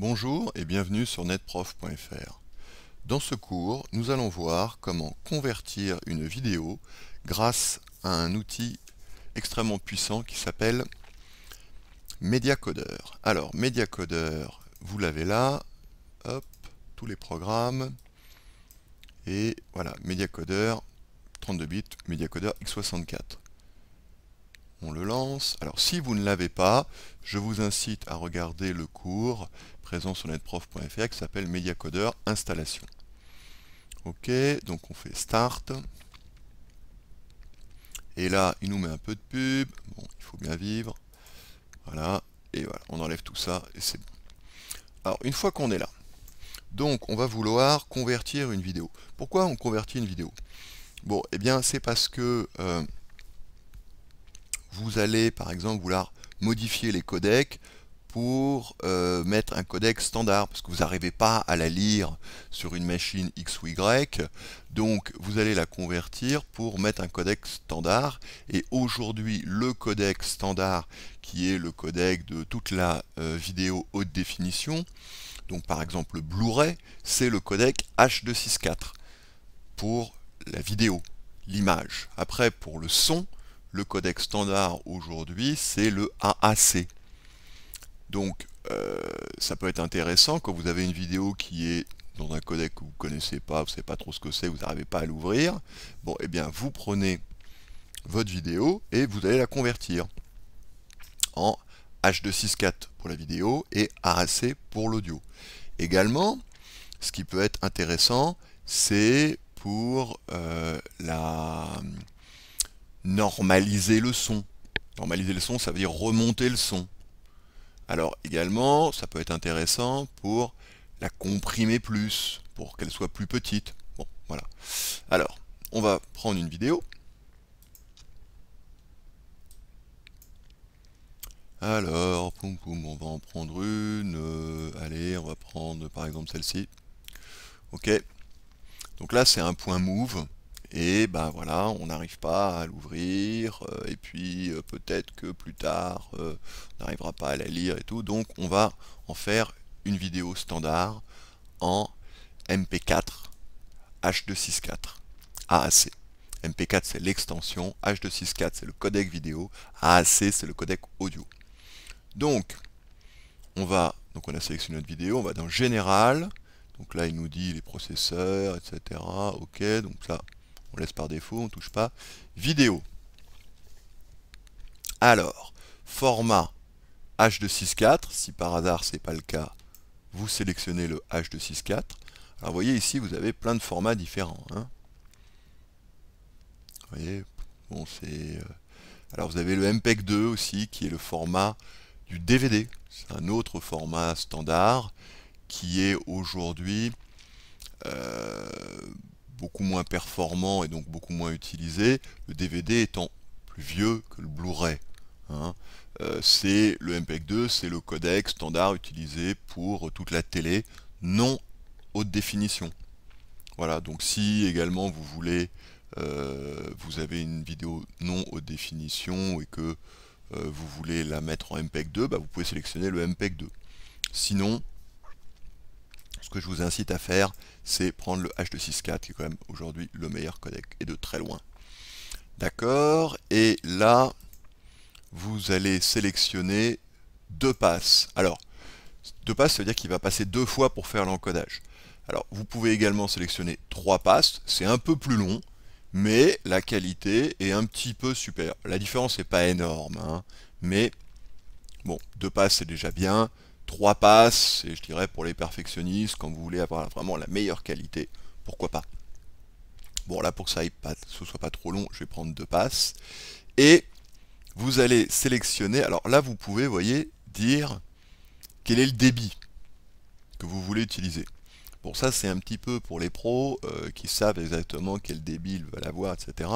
Bonjour et bienvenue sur netprof.fr. Dans ce cours, nous allons voir comment convertir une vidéo grâce à un outil extrêmement puissant qui s'appelle MediaCoder. Alors, MediaCoder, vous l'avez là, hop, tous les programmes, et voilà, MediaCoder 32 bits, MediaCoder x64 on le lance. Alors si vous ne l'avez pas, je vous incite à regarder le cours présent sur netprof.fr qui s'appelle Mediacoder installation. Ok, donc on fait Start. Et là, il nous met un peu de pub. Bon, il faut bien vivre. Voilà, et voilà, on enlève tout ça et c'est bon. Alors, une fois qu'on est là, donc on va vouloir convertir une vidéo. Pourquoi on convertit une vidéo Bon, et eh bien, c'est parce que... Euh, vous allez par exemple vouloir modifier les codecs pour euh, mettre un codec standard, parce que vous n'arrivez pas à la lire sur une machine X ou Y, donc vous allez la convertir pour mettre un codec standard, et aujourd'hui le codec standard, qui est le codec de toute la euh, vidéo haute définition, donc par exemple le Blu-ray, c'est le codec H264 pour la vidéo, l'image. Après pour le son, le codec standard aujourd'hui, c'est le AAC. Donc, euh, ça peut être intéressant quand vous avez une vidéo qui est dans un codec que vous ne connaissez pas, vous ne savez pas trop ce que c'est, vous n'arrivez pas à l'ouvrir. Bon, eh bien, vous prenez votre vidéo et vous allez la convertir en H264 pour la vidéo et AAC pour l'audio. Également, ce qui peut être intéressant, c'est pour euh, la normaliser le son. Normaliser le son, ça veut dire remonter le son. Alors également, ça peut être intéressant pour la comprimer plus, pour qu'elle soit plus petite. Bon, voilà. Alors, on va prendre une vidéo. Alors, on va en prendre une. Euh, allez, on va prendre par exemple celle-ci. Ok. Donc là, c'est un point move et ben voilà, on n'arrive pas à l'ouvrir, euh, et puis euh, peut-être que plus tard, euh, on n'arrivera pas à la lire et tout, donc on va en faire une vidéo standard en MP4 H264 AAC. MP4 c'est l'extension, H264 c'est le codec vidéo, AAC c'est le codec audio. Donc, on va, donc on a sélectionné notre vidéo, on va dans Général, donc là il nous dit les processeurs, etc. Ok, donc là on laisse par défaut, on ne touche pas. Vidéo. Alors, format H264, si par hasard c'est pas le cas, vous sélectionnez le H264. Alors vous voyez ici, vous avez plein de formats différents. Hein. Vous voyez, bon c'est... Euh, alors vous avez le MPEG 2 aussi, qui est le format du DVD. C'est un autre format standard qui est aujourd'hui... Euh, beaucoup moins performant et donc beaucoup moins utilisé, le DVD étant plus vieux que le Blu-ray. Hein. Euh, c'est le MPEG 2, c'est le codec standard utilisé pour toute la télé non haute définition. Voilà, donc si également vous voulez, euh, vous avez une vidéo non haute définition et que euh, vous voulez la mettre en MPEG 2, bah, vous pouvez sélectionner le MPEG 2. Sinon, ce que je vous incite à faire, c'est prendre le H264 qui est quand même aujourd'hui le meilleur codec et de très loin. D'accord Et là, vous allez sélectionner deux passes. Alors, deux passes, ça veut dire qu'il va passer deux fois pour faire l'encodage. Alors, vous pouvez également sélectionner trois passes. C'est un peu plus long, mais la qualité est un petit peu supérieure. La différence n'est pas énorme, hein, mais bon, deux passes, c'est déjà bien trois passes, et je dirais pour les perfectionnistes, quand vous voulez avoir vraiment la meilleure qualité, pourquoi pas. Bon là pour que ça ne ce soit pas trop long, je vais prendre deux passes. Et vous allez sélectionner, alors là vous pouvez, voyez, dire quel est le débit que vous voulez utiliser. Bon, ça c'est un petit peu pour les pros euh, qui savent exactement quel débit ils veulent avoir, etc.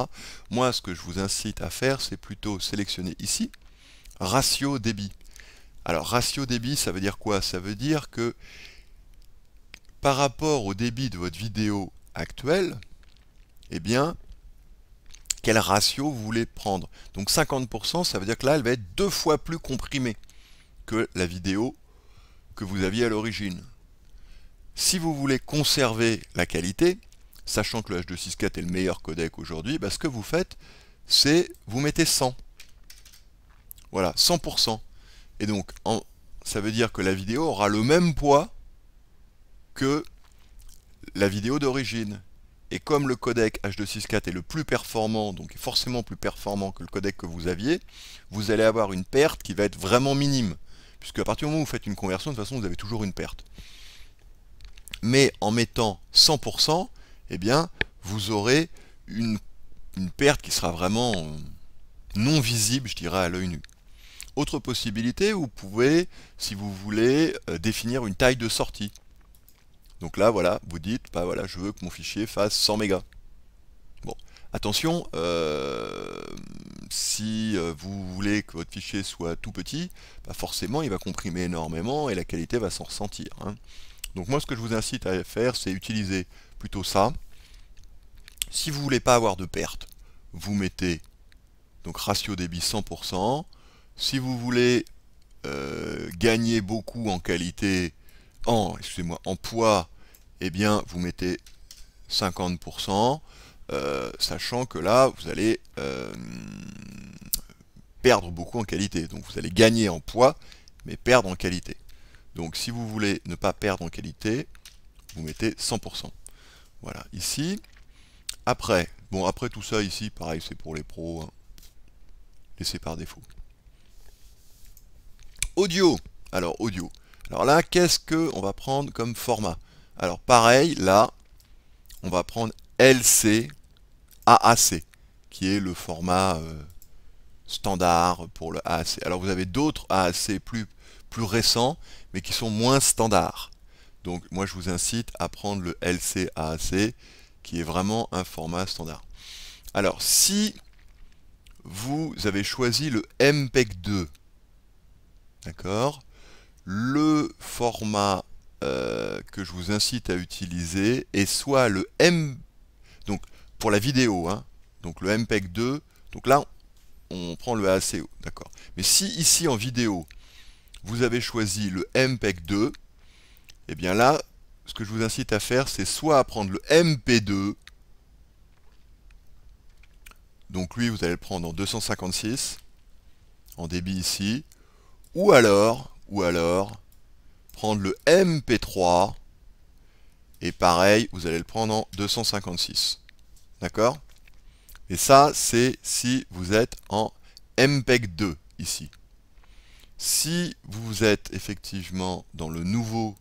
Moi, ce que je vous incite à faire, c'est plutôt sélectionner ici, ratio débit. Alors ratio débit, ça veut dire quoi Ça veut dire que par rapport au débit de votre vidéo actuelle, eh bien, quel ratio vous voulez prendre Donc 50%, ça veut dire que là, elle va être deux fois plus comprimée que la vidéo que vous aviez à l'origine. Si vous voulez conserver la qualité, sachant que le H264 est le meilleur codec aujourd'hui, bah, ce que vous faites, c'est vous mettez 100. Voilà, 100%. Et donc, en, ça veut dire que la vidéo aura le même poids que la vidéo d'origine. Et comme le codec H264 est le plus performant, donc forcément plus performant que le codec que vous aviez, vous allez avoir une perte qui va être vraiment minime. Puisque à partir du moment où vous faites une conversion, de toute façon, vous avez toujours une perte. Mais en mettant 100%, eh bien, vous aurez une, une perte qui sera vraiment non visible, je dirais, à l'œil nu. Autre possibilité, vous pouvez, si vous voulez, euh, définir une taille de sortie. Donc là, voilà, vous dites, bah voilà, je veux que mon fichier fasse 100 mégas. Bon, attention, euh, si euh, vous voulez que votre fichier soit tout petit, bah forcément, il va comprimer énormément et la qualité va s'en ressentir. Hein. Donc moi, ce que je vous incite à faire, c'est utiliser plutôt ça. Si vous voulez pas avoir de perte, vous mettez donc ratio débit 100%, si vous voulez euh, gagner beaucoup en qualité, en, excusez-moi, en poids, eh bien vous mettez 50%, euh, sachant que là vous allez euh, perdre beaucoup en qualité. Donc vous allez gagner en poids, mais perdre en qualité. Donc si vous voulez ne pas perdre en qualité, vous mettez 100%. Voilà, ici. Après, bon après tout ça ici, pareil c'est pour les pros, hein. Laissez par défaut audio. Alors audio. Alors là, qu'est-ce qu'on va prendre comme format Alors pareil, là, on va prendre LC AAC, qui est le format euh, standard pour le AAC. Alors vous avez d'autres AAC plus, plus récents, mais qui sont moins standards. Donc moi je vous incite à prendre le LC AAC, qui est vraiment un format standard. Alors si vous avez choisi le MPEG 2, D'accord Le format euh, que je vous incite à utiliser est soit le M, donc pour la vidéo, hein, donc le MPEG 2, donc là on prend le AACO, d'accord. Mais si ici en vidéo vous avez choisi le MPEG 2, et eh bien là ce que je vous incite à faire c'est soit à prendre le MP2, e donc lui vous allez le prendre en 256, en débit ici, ou alors, ou alors, prendre le MP3, et pareil, vous allez le prendre en 256. D'accord Et ça, c'est si vous êtes en MPEG 2, ici. Si vous êtes effectivement dans le nouveau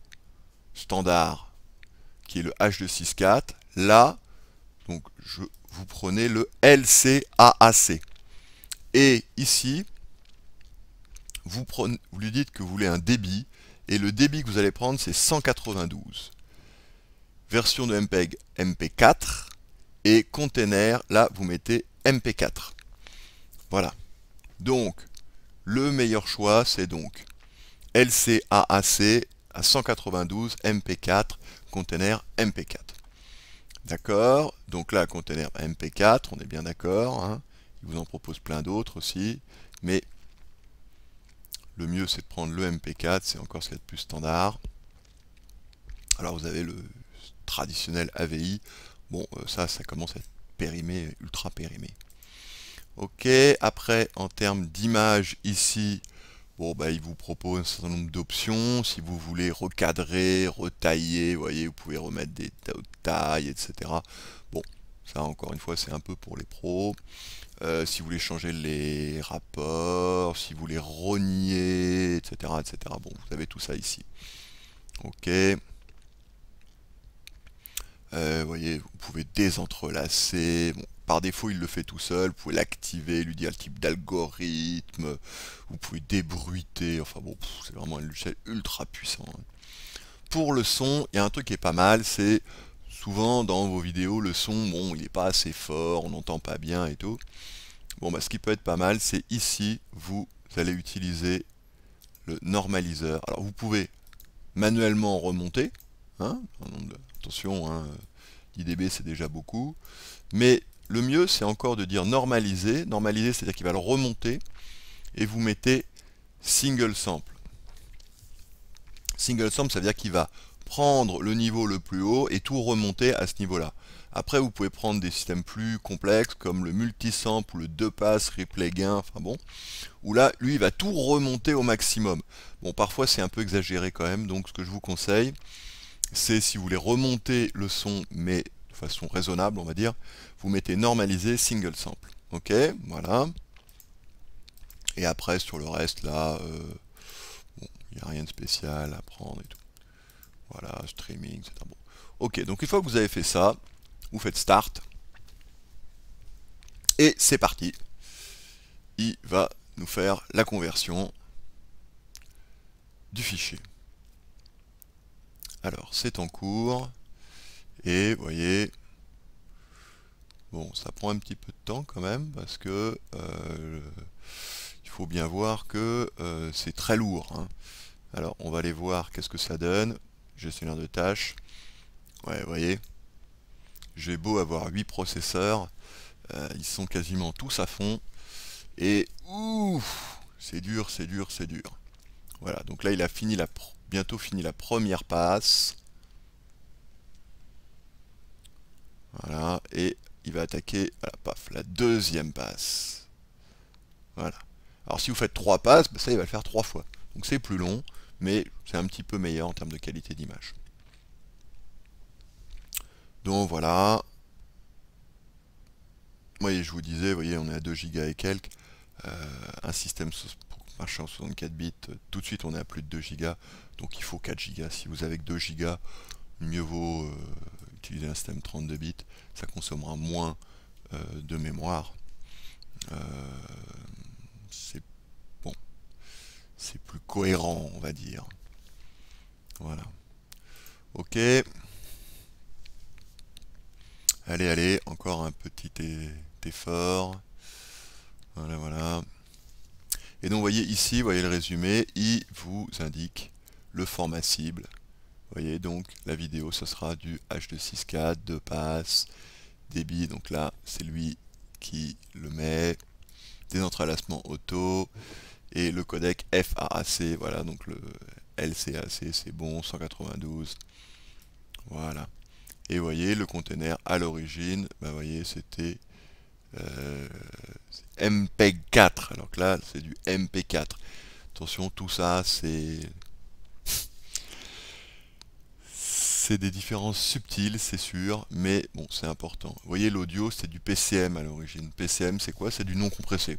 standard, qui est le H264, là, donc je, vous prenez le LCAAC. Et ici, vous, lui dites que vous voulez un débit, et le débit que vous allez prendre, c'est 192. Version de MPEG MP4, et container, là, vous mettez MP4. Voilà. Donc, le meilleur choix, c'est donc LCAAC à 192 MP4, container MP4. D'accord Donc là, container MP4, on est bien d'accord. Hein. Il vous en propose plein d'autres aussi. Mais le mieux, c'est de prendre le MP4, c'est encore ce qu'il y a de plus standard. Alors vous avez le traditionnel AVI. Bon, euh, ça, ça commence à être périmé, ultra périmé. Ok, après, en termes d'image, ici, bon, bah, il vous propose un certain nombre d'options. Si vous voulez recadrer, retailler, vous voyez, vous pouvez remettre des tailles, etc. Bon, ça, encore une fois, c'est un peu pour les pros. Euh, si vous voulez changer les rapports, si vous voulez rogner, etc., etc. Bon, vous avez tout ça ici. Ok. Euh, voyez, vous pouvez désentrelacer. par défaut, il le fait tout seul. Vous pouvez l'activer, lui dire le type d'algorithme. Vous pouvez débruiter. Enfin bon, c'est vraiment un logiciel ultra puissant. Pour le son, il y a un truc qui est pas mal, c'est souvent dans vos vidéos, le son, bon, il n'est pas assez fort, on n'entend pas bien et tout. Bon, bah, ce qui peut être pas mal, c'est ici, vous allez utiliser le normaliseur. Alors, vous pouvez manuellement remonter. Hein, attention, hein, 10 dB, c'est déjà beaucoup. Mais le mieux, c'est encore de dire normaliser. Normaliser, c'est-à-dire qu'il va le remonter. Et vous mettez single sample. Single sample, ça veut dire qu'il va prendre le niveau le plus haut et tout remonter à ce niveau-là. Après, vous pouvez prendre des systèmes plus complexes comme le multisample, le deux pass, replay gain, enfin bon, où là, lui, il va tout remonter au maximum. Bon, parfois, c'est un peu exagéré quand même, donc ce que je vous conseille, c'est si vous voulez remonter le son, mais de façon raisonnable, on va dire, vous mettez normaliser single sample. Ok, voilà. Et après, sur le reste, là, euh, il n'y a rien de spécial à prendre et tout. Voilà, streaming, etc. Bon. Ok, donc une fois que vous avez fait ça, vous faites Start. Et c'est parti. Il va nous faire la conversion du fichier. Alors, c'est en cours. Et vous voyez, bon, ça prend un petit peu de temps quand même, parce que euh, il faut bien voir que euh, c'est très lourd. Hein. Alors, on va aller voir qu'est-ce que ça donne gestionnaire de tâches. Ouais, vous voyez, j'ai beau avoir 8 processeurs, euh, ils sont quasiment tous à fond. Et ouf, c'est dur, c'est dur, c'est dur. Voilà, donc là il a fini la bientôt fini la première passe. Voilà, et il va attaquer, paf, la deuxième passe. Voilà. Alors si vous faites trois passes, bah, ça il va le faire trois fois. Donc c'est plus long, mais c'est un petit peu meilleur en termes de qualité d'image. Donc voilà. voyez, je vous disais, voyez, on est à 2 gigas et quelques. Euh, un système marchant 64 bits, euh, tout de suite on est à plus de 2 gigas, donc il faut 4 gigas, Si vous avez que 2 gigas, mieux vaut euh, utiliser un système 32 bits, ça consommera moins de mémoire. c'est c'est plus cohérent, on va dire. Voilà. Ok. Allez, allez, encore un petit effort. Voilà, voilà. Et donc, vous voyez ici, vous voyez le résumé, il vous indique le format cible. Vous voyez donc, la vidéo, ce sera du H264, de passe débit, donc là, c'est lui qui le met, des entrelacements auto, et le codec FAAC, voilà, donc le LCAC c'est bon, 192, voilà. Et vous voyez, le container à l'origine, bah, voyez, c'était mp MPEG 4, alors que là c'est du MP4. Attention, tout ça c'est c'est des différences subtiles, c'est sûr, mais bon, c'est important. Vous voyez, l'audio, c'est du PCM à l'origine. PCM, c'est quoi C'est du non compressé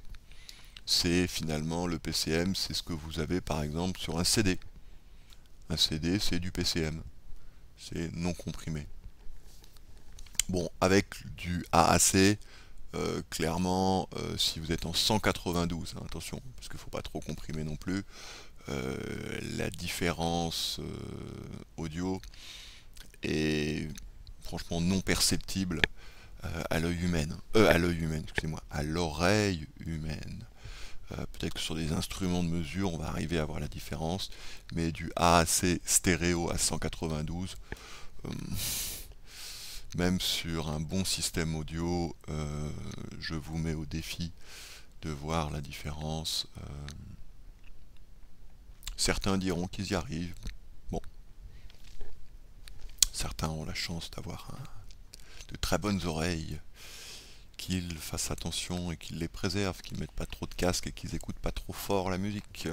c'est finalement le PCM, c'est ce que vous avez par exemple sur un CD. Un CD, c'est du PCM. C'est non comprimé. Bon, avec du AAC, euh, clairement, euh, si vous êtes en 192, hein, attention, parce qu'il ne faut pas trop comprimer non plus, euh, la différence audio est franchement non perceptible à l'œil humain. à l'œil humain, excusez-moi, à l'oreille humaine. Euh, peut-être que sur des instruments de mesure, on va arriver à voir la différence. Mais du A à stéréo à 192, euh, même sur un bon système audio, euh, je vous mets au défi de voir la différence. certains diront qu'ils y arrivent. Bon. Certains ont la chance d'avoir de très bonnes oreilles qu'ils fassent attention et qu'ils les préservent, qu'ils mettent pas trop de casque et qu'ils écoutent pas trop fort la musique.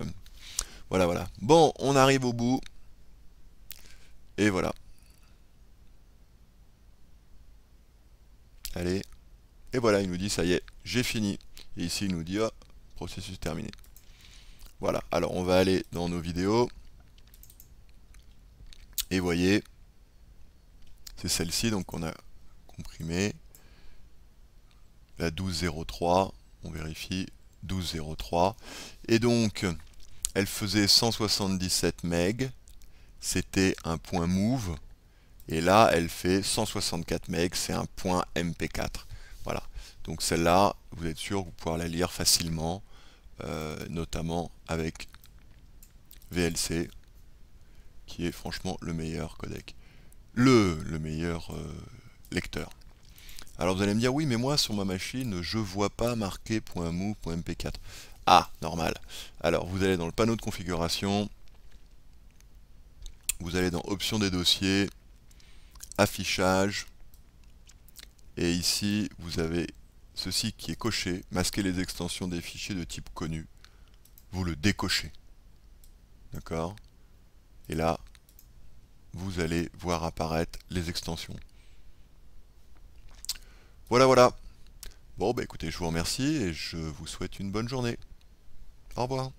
Voilà, voilà. Bon, on arrive au bout. Et voilà. Allez. Et voilà, il nous dit, ça y est, j'ai fini. Et ici, il nous dit, ah, processus terminé. Voilà, alors on va aller dans nos vidéos. Et voyez, c'est celle-ci, donc on a comprimé la 1203, on vérifie, 1203. Et donc, elle faisait 177 MB, c'était un point move, et là, elle fait 164 MB, c'est un point MP4. Voilà, donc celle-là, vous êtes sûr vous pourrez la lire facilement, euh, notamment avec VLC, qui est franchement le meilleur codec, le, le meilleur euh, lecteur. Alors vous allez me dire, oui, mais moi sur ma machine, je vois pas marqué mp 4 Ah, normal. Alors vous allez dans le panneau de configuration, vous allez dans Options des dossiers, Affichage, et ici vous avez ceci qui est coché, masquer les extensions des fichiers de type connu. Vous le décochez. D'accord Et là, vous allez voir apparaître les extensions. Voilà, voilà. Bon, ben, écoutez, je vous remercie et je vous souhaite une bonne journée. Au revoir.